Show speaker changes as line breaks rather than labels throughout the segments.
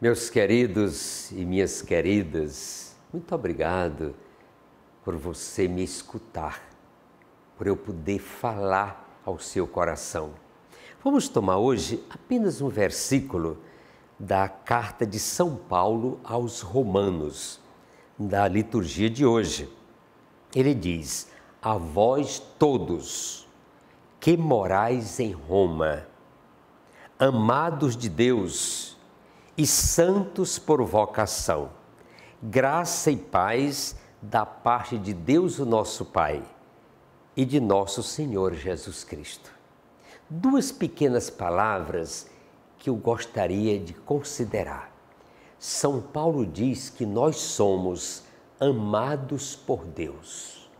Meus queridos e minhas queridas, muito obrigado por você me escutar, por eu poder falar ao seu coração. Vamos tomar hoje apenas um versículo da carta de São Paulo aos Romanos, da liturgia de hoje. Ele diz: A vós todos que morais em Roma, amados de Deus, e santos por vocação. Graça e paz da parte de Deus, o nosso Pai, e de nosso Senhor Jesus Cristo. Duas pequenas palavras que eu gostaria de considerar. São Paulo diz que nós somos amados por Deus.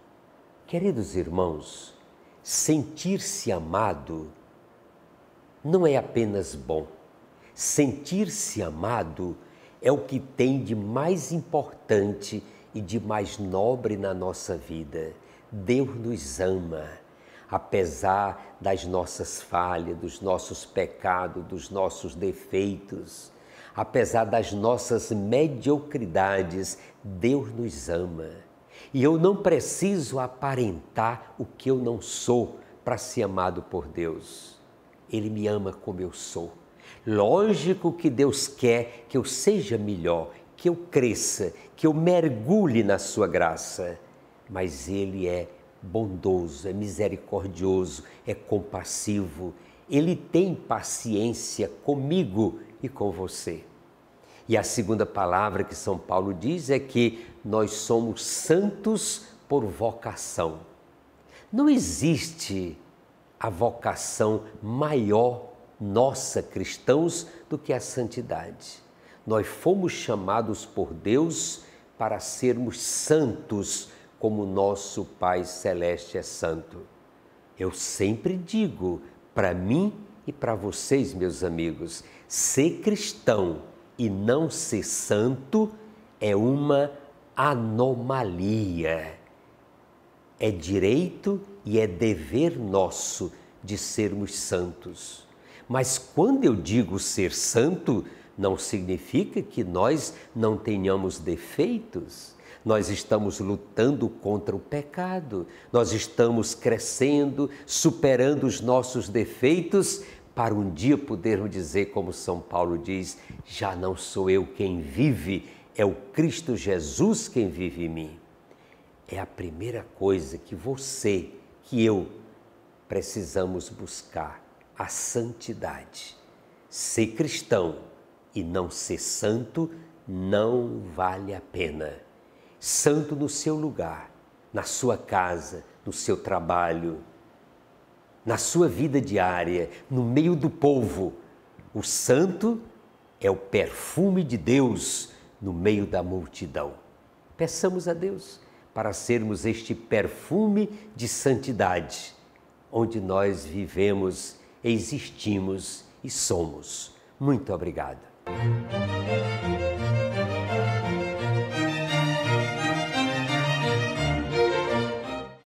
Queridos irmãos, sentir-se amado não é apenas bom Sentir-se amado é o que tem de mais importante e de mais nobre na nossa vida. Deus nos ama, apesar das nossas falhas, dos nossos pecados, dos nossos defeitos, apesar das nossas mediocridades, Deus nos ama. E eu não preciso aparentar o que eu não sou para ser amado por Deus. Ele me ama como eu sou. Lógico que Deus quer que eu seja melhor, que eu cresça, que eu mergulhe na sua graça, mas Ele é bondoso, é misericordioso, é compassivo, Ele tem paciência comigo e com você. E a segunda palavra que São Paulo diz é que nós somos santos por vocação. Não existe a vocação maior nossa cristãos do que a santidade. Nós fomos chamados por Deus para sermos santos, como nosso Pai Celeste é santo. Eu sempre digo para mim e para vocês, meus amigos, ser cristão e não ser santo é uma anomalia. É direito e é dever nosso de sermos santos. Mas quando eu digo ser santo, não significa que nós não tenhamos defeitos. Nós estamos lutando contra o pecado, nós estamos crescendo, superando os nossos defeitos, para um dia podermos dizer, como São Paulo diz: já não sou eu quem vive, é o Cristo Jesus quem vive em mim. É a primeira coisa que você, que eu, precisamos buscar a santidade. Ser cristão e não ser santo não vale a pena. Santo no seu lugar, na sua casa, no seu trabalho, na sua vida diária, no meio do povo. O santo é o perfume de Deus no meio da multidão. Peçamos a Deus para sermos este perfume de santidade, onde nós vivemos existimos e somos. Muito obrigado.